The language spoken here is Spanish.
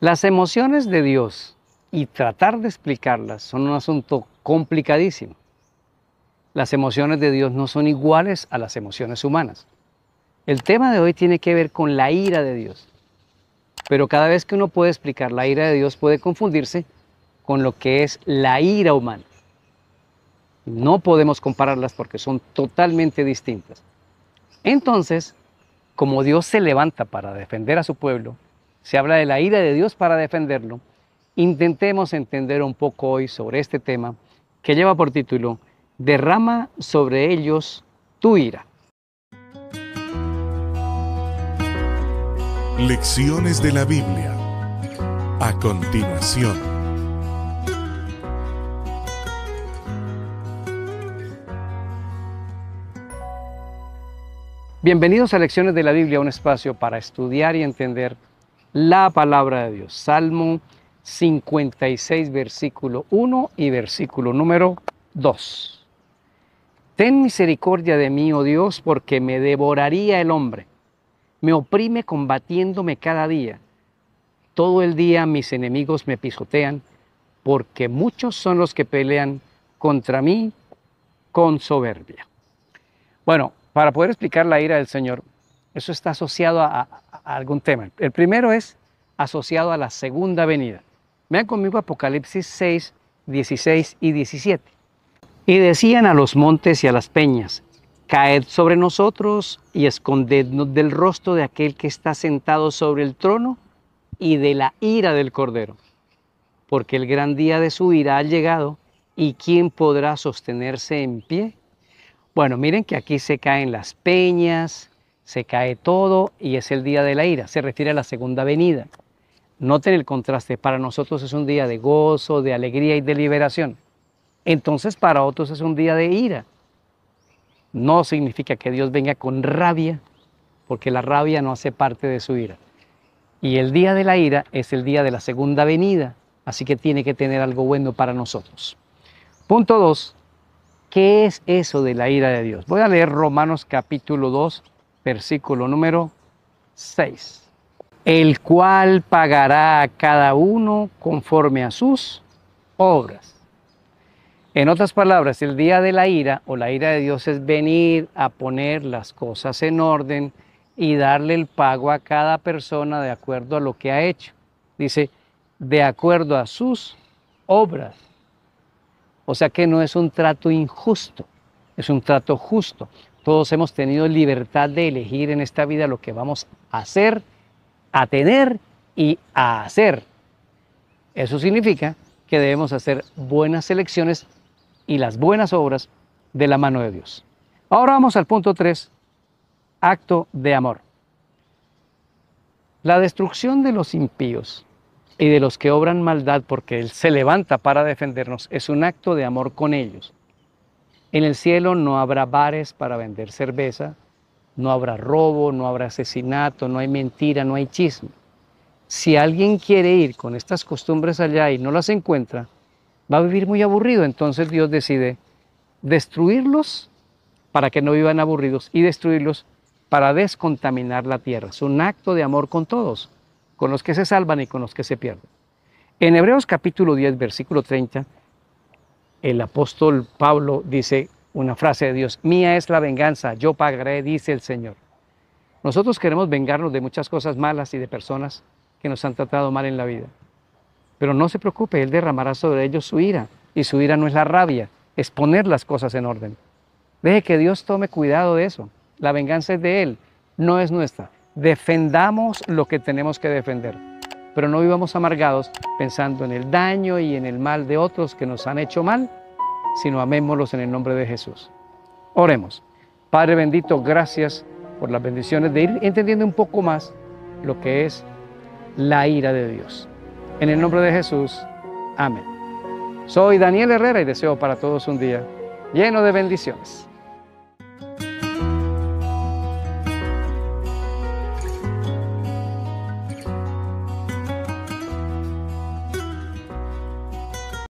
Las emociones de Dios y tratar de explicarlas son un asunto complicadísimo. Las emociones de Dios no son iguales a las emociones humanas. El tema de hoy tiene que ver con la ira de Dios. Pero cada vez que uno puede explicar la ira de Dios puede confundirse con lo que es la ira humana. No podemos compararlas porque son totalmente distintas. Entonces, como Dios se levanta para defender a su pueblo, se habla de la ira de Dios para defenderlo. Intentemos entender un poco hoy sobre este tema que lleva por título Derrama sobre ellos tu ira. Lecciones de la Biblia. A continuación. Bienvenidos a Lecciones de la Biblia, un espacio para estudiar y entender la palabra de Dios. Salmo 56, versículo 1 y versículo número 2. Ten misericordia de mí, oh Dios, porque me devoraría el hombre. Me oprime combatiéndome cada día. Todo el día mis enemigos me pisotean, porque muchos son los que pelean contra mí con soberbia. Bueno, para poder explicar la ira del Señor, eso está asociado a, algún tema. El primero es asociado a la segunda venida. Vean conmigo Apocalipsis 6, 16 y 17. Y decían a los montes y a las peñas, caed sobre nosotros y escondednos del rostro de aquel que está sentado sobre el trono y de la ira del Cordero, porque el gran día de su ira ha llegado y quién podrá sostenerse en pie. Bueno, miren que aquí se caen las peñas, se cae todo y es el día de la ira, se refiere a la segunda venida. Noten el contraste, para nosotros es un día de gozo, de alegría y de liberación. Entonces para otros es un día de ira. No significa que Dios venga con rabia, porque la rabia no hace parte de su ira. Y el día de la ira es el día de la segunda venida, así que tiene que tener algo bueno para nosotros. Punto 2. ¿Qué es eso de la ira de Dios? Voy a leer Romanos capítulo 2, versículo número 6, el cual pagará a cada uno conforme a sus obras. En otras palabras, el día de la ira o la ira de Dios es venir a poner las cosas en orden y darle el pago a cada persona de acuerdo a lo que ha hecho. Dice, de acuerdo a sus obras. O sea que no es un trato injusto, es un trato justo. Todos hemos tenido libertad de elegir en esta vida lo que vamos a hacer, a tener y a hacer. Eso significa que debemos hacer buenas elecciones y las buenas obras de la mano de Dios. Ahora vamos al punto 3, acto de amor. La destrucción de los impíos y de los que obran maldad porque Él se levanta para defendernos es un acto de amor con ellos. En el cielo no habrá bares para vender cerveza, no habrá robo, no habrá asesinato, no hay mentira, no hay chisme. Si alguien quiere ir con estas costumbres allá y no las encuentra, va a vivir muy aburrido. Entonces Dios decide destruirlos para que no vivan aburridos y destruirlos para descontaminar la tierra. Es un acto de amor con todos, con los que se salvan y con los que se pierden. En Hebreos capítulo 10, versículo 30, el apóstol Pablo dice una frase de Dios, mía es la venganza, yo pagaré, dice el Señor. Nosotros queremos vengarnos de muchas cosas malas y de personas que nos han tratado mal en la vida. Pero no se preocupe, Él derramará sobre ellos su ira. Y su ira no es la rabia, es poner las cosas en orden. Deje que Dios tome cuidado de eso. La venganza es de Él, no es nuestra. Defendamos lo que tenemos que defender pero no vivamos amargados pensando en el daño y en el mal de otros que nos han hecho mal, sino amémoslos en el nombre de Jesús. Oremos. Padre bendito, gracias por las bendiciones de ir entendiendo un poco más lo que es la ira de Dios. En el nombre de Jesús, amén. Soy Daniel Herrera y deseo para todos un día lleno de bendiciones.